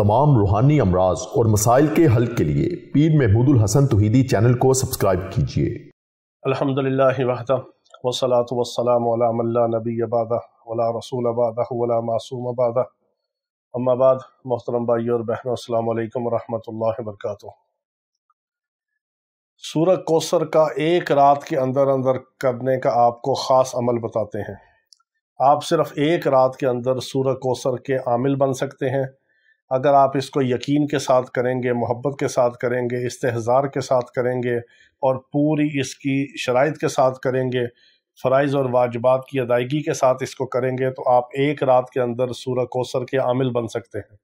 तमाम रूहानी अमराज और मसाइल के हल के लिए पीर महमूद हसन तुहीदी चैनल को सब्सक्राइब कीजिए अलहमदिल्लाहदा अम्माबाद मोहतरम भाई और बहनों अल्लाम वरहमल वर्क सूरह कोसर का एक रात के अंदर अंदर करने का आपको ख़ास अमल बताते हैं आप सिर्फ़ एक रात के अंदर सूर कोसर के आमिल बन सकते हैं अगर आप इसको यकीन के साथ करेंगे मोहब्बत के साथ करेंगे इस्तेहजार के साथ करेंगे और पूरी इसकी शराइ के साथ करेंगे फ़राइज और वाजबात की अदायगी के साथ इसको करेंगे तो आप एक रात के अंदर सूरह कोसर के आमिल बन सकते हैं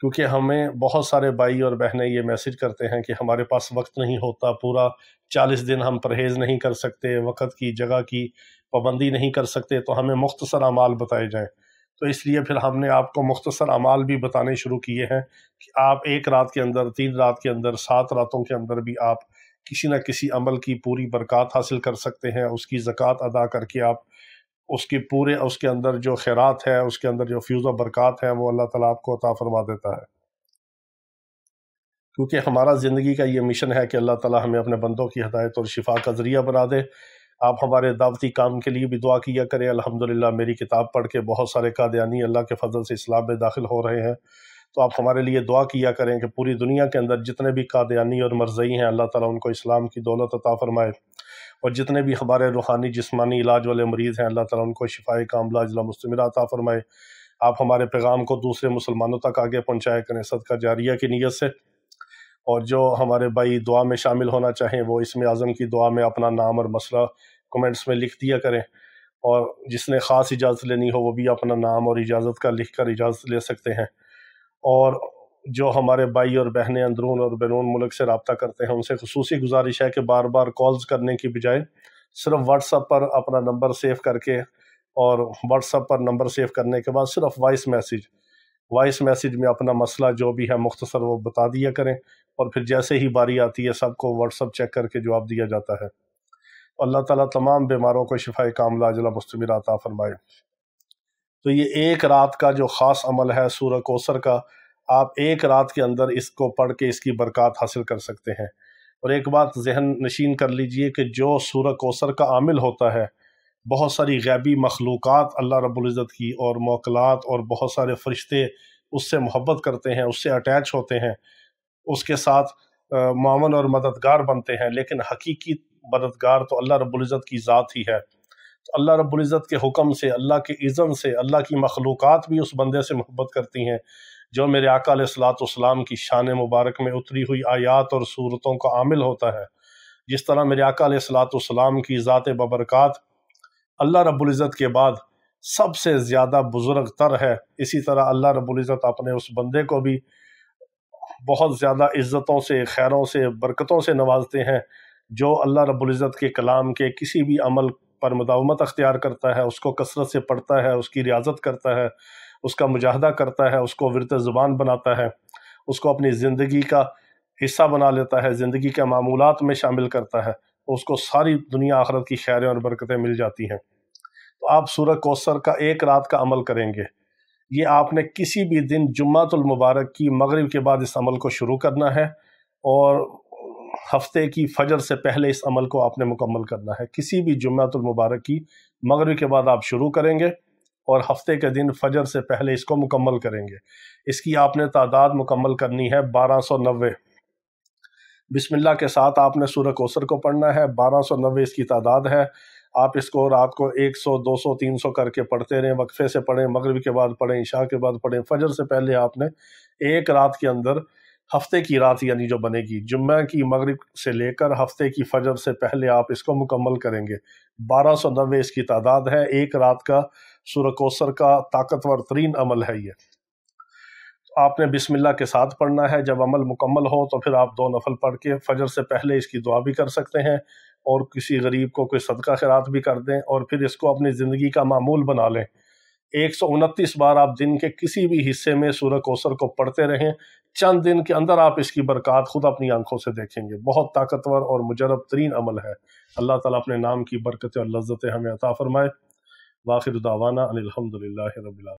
क्योंकि हमें बहुत सारे भाई और बहनें ये मैसेज करते हैं कि हमारे पास वक्त नहीं होता पूरा चालीस दिन हम परहेज़ नहीं कर सकते वक़्त की जगह की पाबंदी नहीं कर सकते तो हमें मुख्तसर अमाल बताए जाएँ तो इसलिए फिर हमने आपको मुख्तसर अमाल भी बताने शुरू किए हैं कि आप एक रात के अंदर तीन रात के अंदर सात रातों के अंदर भी आप किसी न किसी अमल की पूरी बरक़ात हासिल कर सकते हैं उसकी ज़क़़त अदा करके आप उसके पूरे उसके अंदर जो खैरात है उसके अंदर जो फ्यूज़ बरक़ात है वो अल्लाह ताला आपको अता फरमा देता है क्योंकि हमारा ज़िंदगी का ये मिशन है कि अल्लाह ताला हमें अपने बंदों की हदायत और शिफा का ज़रिया बना दे आप हमारे दावती काम के लिए भी दुआ किया करें अल्हम्दुलिल्लाह मेरी किताब पढ़ के बहुत सारे कादयानी अल्लाह के फजल से इस्लाम में दाखिल हो रहे हैं तो आप हमारे लिए दुआ किया करें कि पूरी दुनिया के अंदर जितने भी कादयानी और मरजई हैं अल्लाह ताला उनको इस्लाम की दौलत अता फरमाए और जितने भी हमारे रूहानी जिस्मानी इलाज वाले मरीज़ हैं अल्लाह ताला उनको शिफाए कामला अजला मुस्तमरा अता फरमाए आप हमारे पैगाम को दूसरे मुसलमानों तक आगे पहुँचाया करें सदका जारिया की नीयत से और जो हमारे भाई दुआ में शामिल होना चाहें वो इसमें आज़म की दुआ में अपना नाम और मसला कमेंट्स में लिख दिया करें और जिसने ख़ास इजाज़त लेनी हो वो भी अपना नाम और इजाज़त का लिख कर इजाज़त ले सकते हैं और जो हमारे भाई और बहनें अंदरून और बैरून मुल्क से रबता करते हैं उनसे खसूस गुजारिश है कि बार बार कॉल्स करने की बजाय सिर्फ व्हाट्सअप पर अपना नंबर सेव करके और व्हाट्सअप पर नंबर सेव करने के बाद सिर्फ वॉइस मैसेज वॉइस मैसेज में अपना मसला जो भी है मुख्तसर वो बता दिया करें और फिर जैसे ही बारी आती है सबको व्हाट्सअप चेक करके जवाब दिया जाता है अल्लाह ताला तमाम बीमारों को शिफा कामला जला मुस्तमिर आता फरमाए तो ये एक रात का जो ख़ास अमल है सूर्य कोसर का आप एक रात के अंदर इसको पढ़ के इसकी बरक़ात हासिल कर सकते हैं और एक बात जहन नशीन कर लीजिए कि जो सूर्य कोसर का आमिल होता है बहुत सारी गैबी मखलूक अल्लाह रबुल्जत की और मौकलात और बहुत सारे फरिश्ते उससे मोहब्बत करते हैं उससे अटैच होते हैं उसके साथ मामन और मददगार बनते हैं लेकिन हकीकी मददगार तो अल्लाह रब्ज़त की ज़ात ही है तो अल्लाह रब्ज़त के हुक्म से अल्लाह के इज़न से अल्लाह की मखलूक भी उस बंदे से मोहब्बत करती हैं जो मेरे आका सलाम की शान मुबारक में उतरी हुई आयात और सूरतों का आमिल होता है जिस तरह मेरे आका सलाम की ज़ात बबरक़ात अल्लाह रबुल्ज़त के बाद सबसे ज़्यादा बुज़ुर्ग तर है इसी तरह अल्लाह रब्ज़त अपने उस बंदे को भी बहुत ज़्यादा इज़्ज़तों से खैरों से बरकतों से नवाजते हैं जो अल्लाह रबुल्ज़त के कलाम के किसी भी अमल पर मदावमत अख्तियार करता है उसको कसरत से पढ़ता है उसकी रियाजत करता है उसका मुजाहदा करता है उसको वरत ज़ुबान बनाता है उसको अपनी ज़िंदगी का हिस्सा बना लेता है ज़िंदगी के मामूलत में शामिल करता है तो उसको सारी दुनिया आखरत की खैरें और बरकतें मिल जाती हैं तो आप सूरह कोसर का एक रात का अमल करेंगे ये आपने किसी भी दिन मुबारक की मगरिब के बाद इस अमल को शुरू करना है और हफ्ते की फजर से पहले इस अमल को आपने मुकम्मल करना है किसी भी मुबारक की मगरिब के बाद आप शुरू करेंगे और हफ्ते के दिन फजर से पहले इसको मुकम्मल करेंगे इसकी आपने तादाद मुकम्मल करनी है बारह सौ नब्बे बिसमिल्ला के साथ आपने सूर्य कोसर को पढ़ना है बारह सौ नब्बे इसकी तादाद है आप इसको रात को 100, 200, 300 करके पढ़ते रहें वक्फे से पढ़ें मगरब के बाद पढ़ें ईशा के बाद पढ़ें फजर से पहले आपने एक रात के अंदर हफ्ते की रात यानी जो बनेगी जुम्मे की मगरब से लेकर हफ्ते की फजर से पहले आप इसको मुकम्मल करेंगे बारह सौ नब्बे इसकी तादाद है एक रात का सुरकोसर का ताकतवर तरीन अमल है ये आपने बिस्मिल्लाह के साथ पढ़ना है जब अमल मुकम्मल हो तो फिर आप दो नफल पढ़ के फजर से पहले इसकी दुआ भी कर सकते हैं और किसी गरीब को कोई सदका खैरात भी कर दें और फिर इसको अपनी ज़िंदगी का मामूल बना लें एक सौ उनतीस बार आप दिन के किसी भी हिस्से में सूर्य कौसर को पढ़ते रहें चंद दिन के अंदर आप इसकी बरक़ात खुद अपनी आंखों से देखेंगे बहुत ताकतवर और मुजरब तरीन अमल है अल्लाह ताला अपने नाम की बरकतें और लज्जतें हमें अता फ़रमाए वाखिर दावाना अनिलहमदिल्ला रबिल